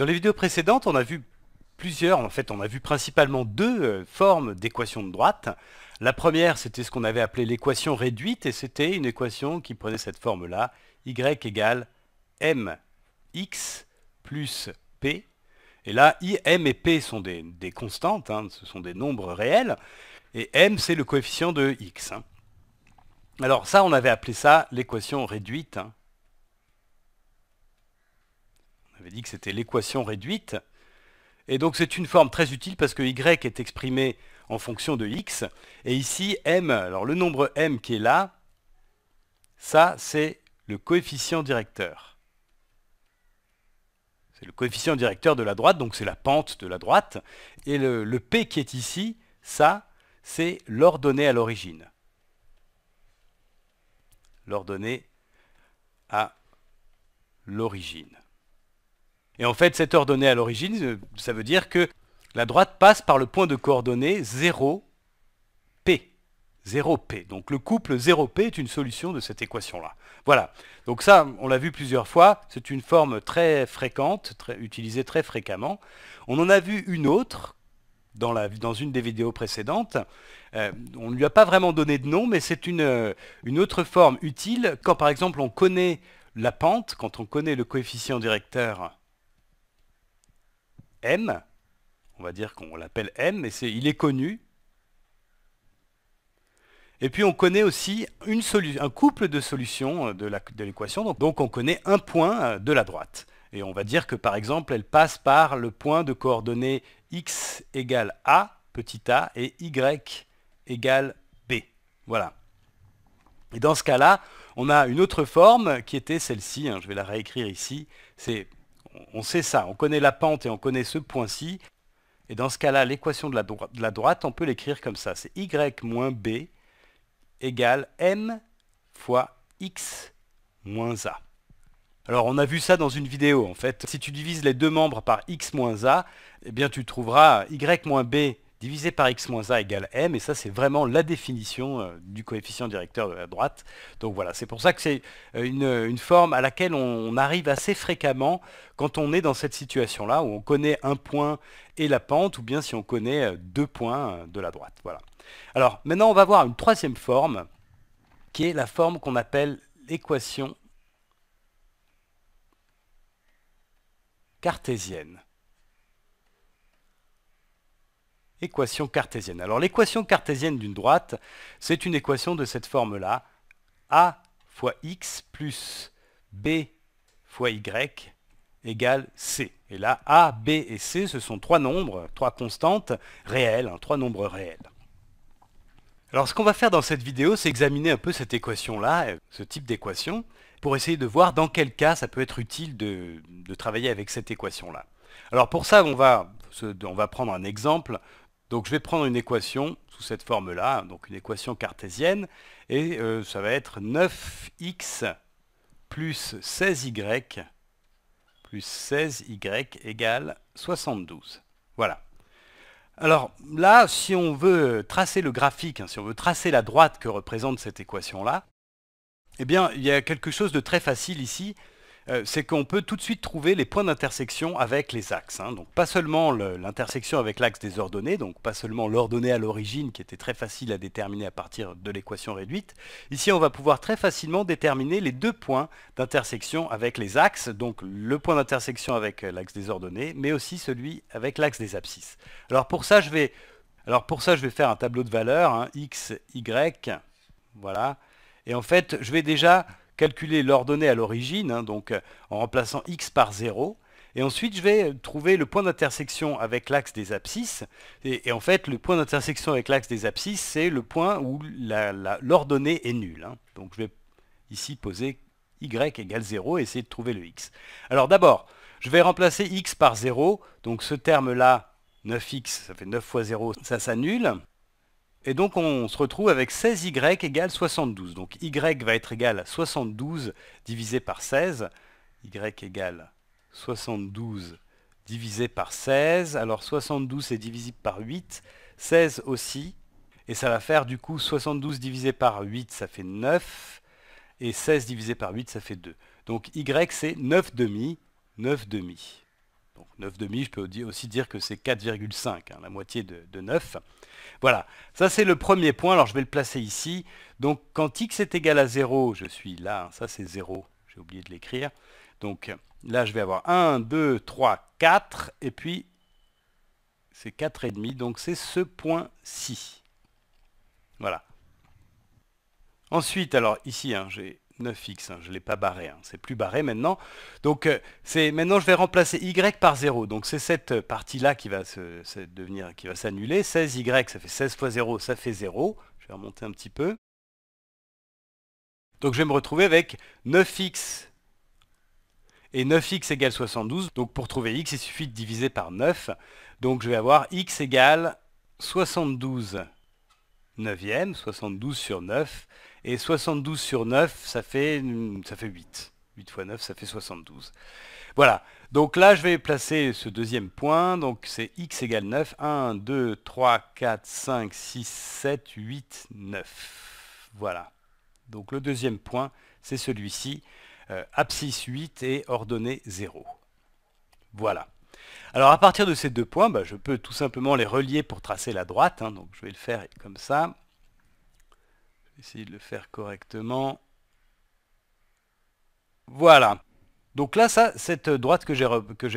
Dans les vidéos précédentes, on a vu plusieurs, en fait on a vu principalement deux euh, formes d'équations de droite. La première, c'était ce qu'on avait appelé l'équation réduite, et c'était une équation qui prenait cette forme-là, y égale mx plus p. Et là, m et p sont des, constantes, hein, ce sont des nombres réels, et m c'est le coefficient de x. Hein. Alors ça, on avait appelé ça l'équation réduite, hein. J'avais avait dit que c'était l'équation réduite. Et donc c'est une forme très utile parce que y est exprimé en fonction de x. Et ici, m, alors le nombre m qui est là, ça c'est le coefficient directeur. C'est le coefficient directeur de la droite, donc c'est la pente de la droite. Et le p qui est ici, ça c'est l'ordonnée à l'origine. L'ordonnée à l'origine. Et en fait, cette ordonnée à l'origine, euh, ça veut dire que la droite passe par le point de coordonnée 0, P. 0P. Donc le couple 0P est une solution de cette équation-là. Voilà. Donc ça, on l'a vu plusieurs fois, c'est une forme très fréquente, utilisée très fréquemment. On en a vu une autre dans, une des vidéos précédentes. Euh, on ne lui a pas vraiment donné de nom, mais c'est euh, une autre forme utile quand par exemple on connaît la pente, quand on connaît le coefficient directeur M, on va dire qu'on l'appelle M, mais il est connu. Et puis on connaît aussi un couple de solutions euh, de l'équation, donc, on connaît un point euh, de la droite. Et on va dire que par exemple, elle passe par le point de coordonnées x égale a, petit a, et y égale b. Voilà. Et dans ce cas-là, on a une autre forme qui était celle-ci, hein, je vais la réécrire ici, c'est on sait ça, on connaît la pente et on connaît ce point-ci. Et dans ce cas-là, l'équation de, la droite, on peut l'écrire comme ça. C'est y moins b égale m fois x moins a. Alors on a vu ça dans une vidéo en fait. Si tu divises les deux membres par x moins a, eh bien tu trouveras y moins b divisé par x moins a égale m, et ça c'est vraiment la définition euh, du coefficient directeur de la droite. Donc voilà, c'est pour ça que c'est euh, euh, une, forme à laquelle on, arrive assez fréquemment quand on est dans cette situation-là, où on connaît un point et la pente, ou bien si on connaît deux points de la droite. Alors maintenant on va voir une troisième forme, qui est la forme qu'on appelle l'équation cartésienne. équation cartésienne. Alors l'équation cartésienne d'une droite, c'est une équation de cette forme-là, a fois x plus b fois y égale c. Et là, a, b et c, ce sont trois nombres, trois constantes réelles, hein, trois nombres réels. Alors ce qu'on va faire dans cette vidéo, c'est examiner un peu cette équation-là, euh, ce type d'équation, pour essayer de voir dans quel cas ça peut être utile de, travailler avec cette équation-là. Alors pour ça, on va prendre un exemple donc je vais prendre une équation sous cette forme-là, donc une équation cartésienne, et euh, ça va être 9x plus 16y plus 16y égale 72. Voilà. Alors là, si on veut tracer le graphique, hein, si on veut tracer la droite que représente cette équation-là, eh bien, il y a quelque chose de très facile ici, euh, c'est qu'on peut tout de suite trouver les points d'intersection avec les axes. Hein. Donc pas seulement l'intersection avec l'axe des ordonnées, donc pas seulement l'ordonnée à l'origine qui était très facile à déterminer à partir de l'équation réduite. Ici, on va pouvoir très facilement déterminer les deux points d'intersection avec les axes, donc le point d'intersection avec l'axe des ordonnées, mais aussi celui avec l'axe des abscisses. Alors pour ça, je vais, alors pour ça, je vais faire un tableau de valeurs, hein, x, y, voilà. Et en fait, je vais déjà calculer l'ordonnée à l'origine, hein, donc euh, en remplaçant x par 0. Et ensuite, je vais euh, trouver le point d'intersection avec l'axe des abscisses. Et, en fait, le point d'intersection avec l'axe des abscisses, c'est le point où l'ordonnée est nulle. Hein. Donc je vais ici poser y égale 0 et essayer de trouver le x. Alors d'abord, je vais remplacer x par 0. Donc ce terme-là, 9x, ça fait 9 fois 0, ça s'annule. Et donc on se retrouve avec 16y égale 72. Donc y va être égal à 72 divisé par 16. y égale 72 divisé par 16. Alors 72 est divisible par 8. 16 aussi. Et ça va faire du coup 72 divisé par 8, ça fait 9. Et 16 divisé par 8, ça fait 2. Donc y c'est 9 demi. 9 demi. Donc 9,5, je peux aussi dire que c'est 4,5, hein, la moitié de, 9. Voilà, ça c'est le premier point, alors je vais le placer ici. Donc quand x est égal à 0, je suis là, hein, ça c'est 0, j'ai oublié de l'écrire. Donc là je vais avoir 1, 2, 3, 4, et puis c'est 4,5, donc c'est ce point-ci. Voilà. Ensuite, alors ici, hein, j'ai 9x. Hein, je ne l'ai pas barré. Hein. c'est plus barré maintenant. Donc euh, maintenant je vais remplacer y par 0. Donc c'est cette partie-là qui va devenir, qui va s'annuler. 16y, ça fait 16 fois 0, ça fait 0. Je vais remonter un petit peu. Donc je vais me retrouver avec 9x et 9x égale 72. Donc pour trouver x, il suffit de diviser par 9. Donc je vais avoir x égale 72 neuvième, 72 sur 9, et 72 sur 9, ça fait, mm, ça fait 8. 8 x 9, ça fait 72. Voilà. Donc là, je vais placer ce deuxième point. Donc c'est x égale 9. 1, 2, 3, 4, 5, 6, 7, 8, 9. Voilà. Donc le deuxième point, c'est celui-ci. Euh, abscisse 8 et ordonnée 0. Voilà. Alors à partir de ces deux points, bah, je peux tout simplement les relier pour tracer la droite. Hein. donc je vais le faire comme ça essayer de le faire correctement. Voilà. Donc là, ça, cette droite que j'ai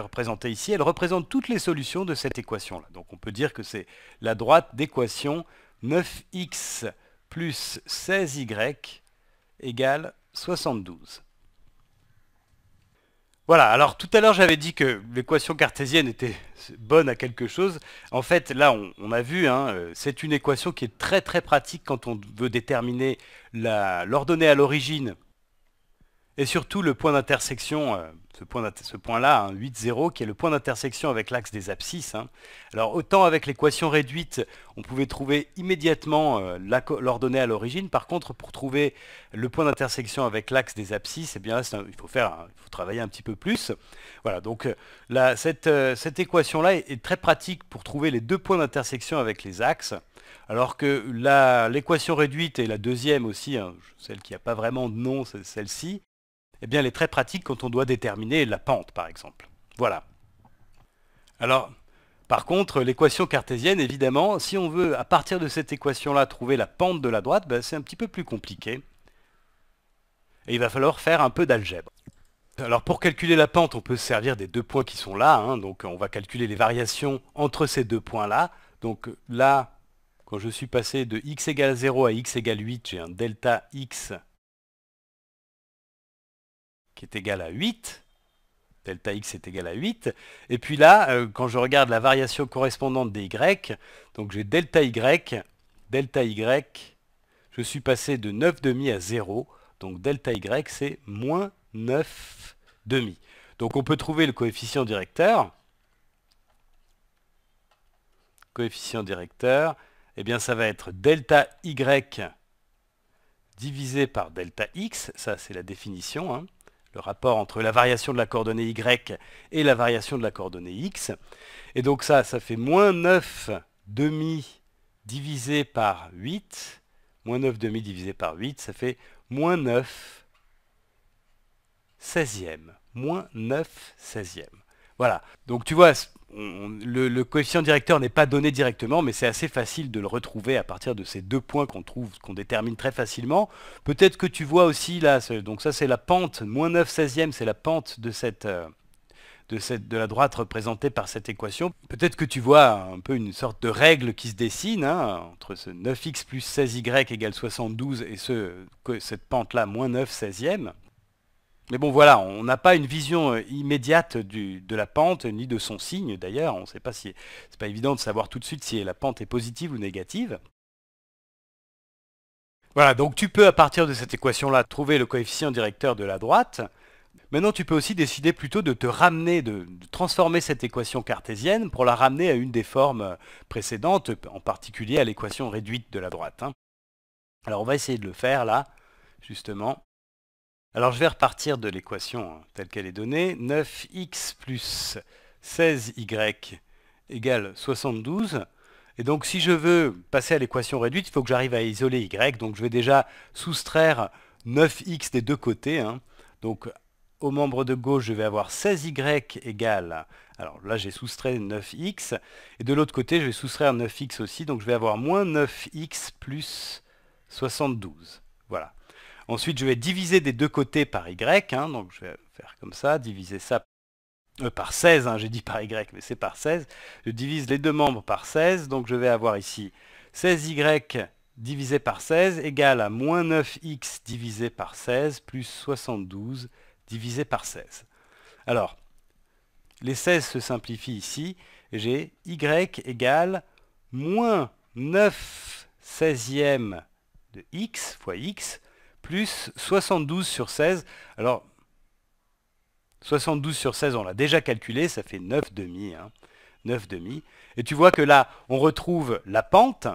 représentée ici, elle représente toutes les solutions de cette équation-là. Donc on peut dire que c'est la droite d'équation 9x plus 16y égale 72. Voilà, alors tout à l'heure j'avais dit que l'équation cartésienne était bonne à quelque chose. En fait, là on, a vu, hein, euh, c'est une équation qui est très très pratique quand on veut déterminer l'ordonnée à l'origine et surtout le point d'intersection, euh, ce point-là, 8,0, hein, qui est le point d'intersection avec l'axe des abscisses. Hein. Alors autant avec l'équation réduite, on pouvait trouver immédiatement euh, l'ordonnée à l'origine. Par contre, pour trouver le point d'intersection avec l'axe des abscisses, eh bien, il, faut travailler un petit peu plus. Voilà, donc euh, cette, équation-là est, très pratique pour trouver les deux points d'intersection avec les axes. Alors que l'équation réduite et la deuxième aussi, hein, celle qui n'a pas vraiment de nom, c'est celle-ci, eh bien, elle est très pratique quand on doit déterminer la pente, par exemple. Voilà. Alors, par contre, l'équation cartésienne, évidemment, si on veut, à partir de cette équation-là, trouver la pente de la droite, ben, c'est un petit peu plus compliqué. Et il va falloir faire un peu d'algèbre. Alors pour calculer la pente, on peut se servir des deux points qui sont là. Hein. donc on va calculer les variations entre ces deux points-là. Donc là, quand je suis passé de x égale 0 à x égale 8, j'ai un delta x qui est égal à 8, delta x est égal à 8. Et puis là, euh, quand je regarde la variation correspondante des y, donc j'ai delta y, delta y, je suis passé de demi à 0, donc delta y c'est moins demi. Donc on peut trouver le coefficient directeur. Coefficient directeur, eh bien ça va être delta y divisé par delta x, ça c'est la définition, hein le rapport entre la variation de la coordonnée y et la variation de la coordonnée x. Et donc ça, ça fait moins 9 demi divisé par 8. Moins 9 demi divisé par 8, ça fait moins 9 16e. Moins 9 16e. Voilà. Donc tu vois, le, coefficient directeur n'est pas donné directement, mais c'est assez facile de le retrouver à partir de ces deux points qu'on trouve, qu'on détermine très facilement. Peut-être que tu vois aussi là, donc ça c'est la pente, moins 9 16e, c'est la pente euh, de cette, de la droite représentée par cette équation. Peut-être que tu vois un peu une sorte de règle qui se dessine hein, entre ce 9x plus 16y égale 72 et ce, cette pente-là, moins 9 16e. Mais bon, voilà, on n'a pas une vision euh, immédiate de la pente, ni de son signe d'ailleurs. On ne sait pas si. C'est pas évident de savoir tout de suite si la pente est positive ou négative. Voilà, donc tu peux à partir de cette équation-là trouver le coefficient directeur de la droite. Maintenant, tu peux aussi décider plutôt de te ramener, de, transformer cette équation cartésienne pour la ramener à une des formes précédentes, en particulier à l'équation réduite de la droite. Hein. Alors on va essayer de le faire là, justement. Alors je vais repartir de l'équation telle qu'elle est donnée. 9x plus 16y égale 72. Et donc si je veux passer à l'équation réduite, il faut que j'arrive à isoler y. Donc je vais déjà soustraire 9x des deux côtés. Hein. Donc au membre de gauche, je vais avoir 16y égale... Alors là, j'ai soustrait 9x. Et de l'autre côté, je vais soustraire 9x aussi. Donc je vais avoir moins 9x plus 72. Voilà. Ensuite, je vais diviser des deux côtés par y. Hein, donc je vais faire comme ça, diviser ça euh, par 16. Hein, j'ai dit par y, mais c'est par 16. Je divise les deux membres par 16. Donc je vais avoir ici 16y divisé par 16 égale à moins 9x divisé par 16 plus 72 divisé par 16. Alors, les 16 se simplifient ici. J'ai y égale moins 9 16e de x fois x plus 72 sur 16. Alors, 72 sur 16, on l'a déjà calculé, ça fait 9,5. demi. 9 hein. Et tu vois que là, on retrouve la pente,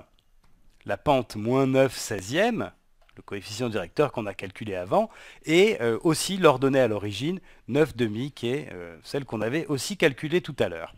la pente moins 9 16e, le coefficient directeur qu'on a calculé avant, et euh, aussi l'ordonnée à l'origine, 9,5, qui est euh, celle qu'on avait aussi calculée tout à l'heure.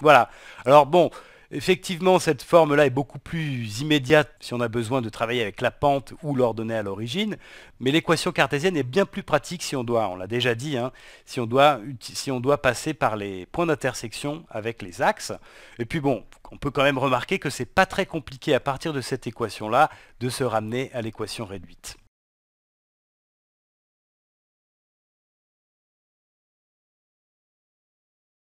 Voilà. Alors bon, Effectivement, cette forme-là est beaucoup plus immédiate si on a besoin de travailler avec la pente ou l'ordonnée à l'origine, mais l'équation cartésienne est bien plus pratique si on doit, on l'a déjà dit, hein, si, on doit, si on doit passer par les points d'intersection avec les axes. Et puis bon, on peut quand même remarquer que c'est pas très compliqué à partir de cette équation-là de se ramener à l'équation réduite.